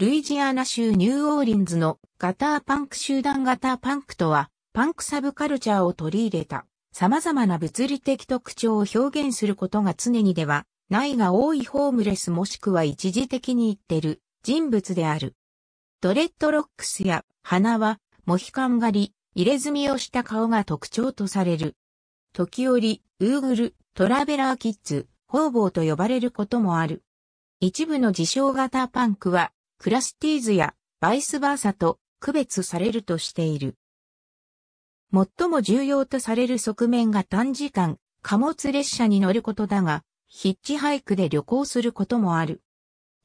ルイジアナ州ニューオーリンズのガターパンク集団ガターパンクとは、パンクサブカルチャーを取り入れた様々な物理的特徴を表現することが常にではないが多いホームレスもしくは一時的に言ってる人物である。ドレッドロックスや鼻はモヒカン狩り、入れ墨をした顔が特徴とされる。時折、ウーグル、トラベラーキッズ、方々と呼ばれることもある。一部の自称型パンクはクラスティーズやバイスバーサと区別されるとしている。最も重要とされる側面が短時間貨物列車に乗ることだが、ヒッチハイクで旅行することもある。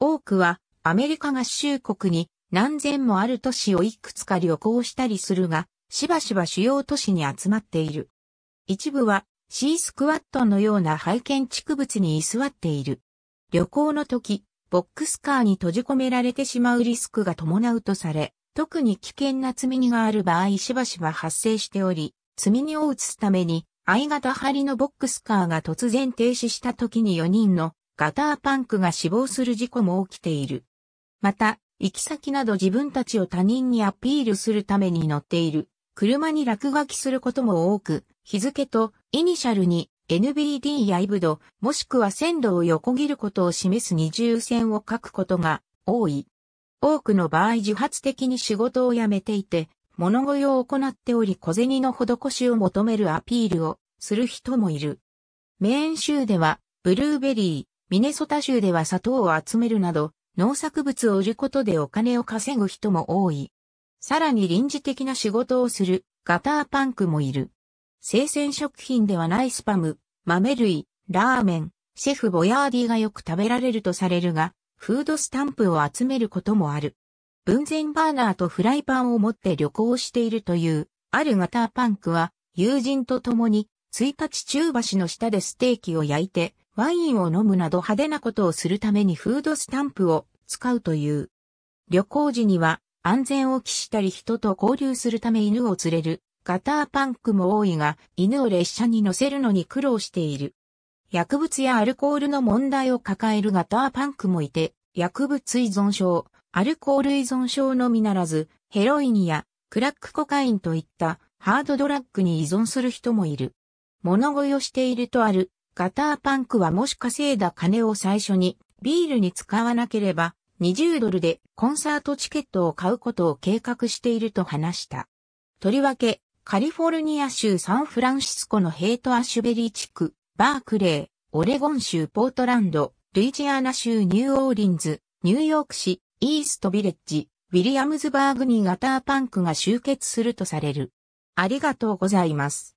多くはアメリカ合衆国に何千もある都市をいくつか旅行したりするが、しばしば主要都市に集まっている。一部はシースクワットのような拝見築物に居座っている。旅行の時、ボックスカーに閉じ込められてしまうリスクが伴うとされ、特に危険な積み荷がある場合しばしば発生しており、積み荷を移すために、相型張りのボックスカーが突然停止した時に4人のガターパンクが死亡する事故も起きている。また、行き先など自分たちを他人にアピールするために乗っている車に落書きすることも多く、日付とイニシャルに NBD やイブド、もしくは線路を横切ることを示す二重線を書くことが多い。多くの場合自発的に仕事を辞めていて、物乞を行っており小銭の施しを求めるアピールをする人もいる。メーン州では、ブルーベリー、ミネソタ州では砂糖を集めるなど、農作物を売ることでお金を稼ぐ人も多い。さらに臨時的な仕事をするガターパンクもいる。生鮮食品ではないスパム、豆類、ラーメン、シェフボヤーディがよく食べられるとされるが、フードスタンプを集めることもある。文前バーナーとフライパンを持って旅行しているという、あるガターパンクは、友人と共に、1日中橋の下でステーキを焼いて、ワインを飲むなど派手なことをするためにフードスタンプを使うという。旅行時には、安全を期したり人と交流するため犬を連れるガターパンクも多いが、犬を列車に乗せるのに苦労している。薬物やアルコールの問題を抱えるガターパンクもいて、薬物依存症、アルコール依存症のみならず、ヘロインやクラックコカインといったハードドラッグに依存する人もいる。物乞いをしているとある、ガターパンクはもし稼いだ金を最初にビールに使わなければ20ドルでコンサートチケットを買うことを計画していると話した。とりわけ、カリフォルニア州サンフランシスコのヘイトアシュベリー地区、バークレー、オレゴン州ポートランド、ルイジアナ州ニューオーリンズ、ニューヨーク市、イーストビレッジ、ウィリアムズバーグにガターパンクが集結するとされる。ありがとうございます。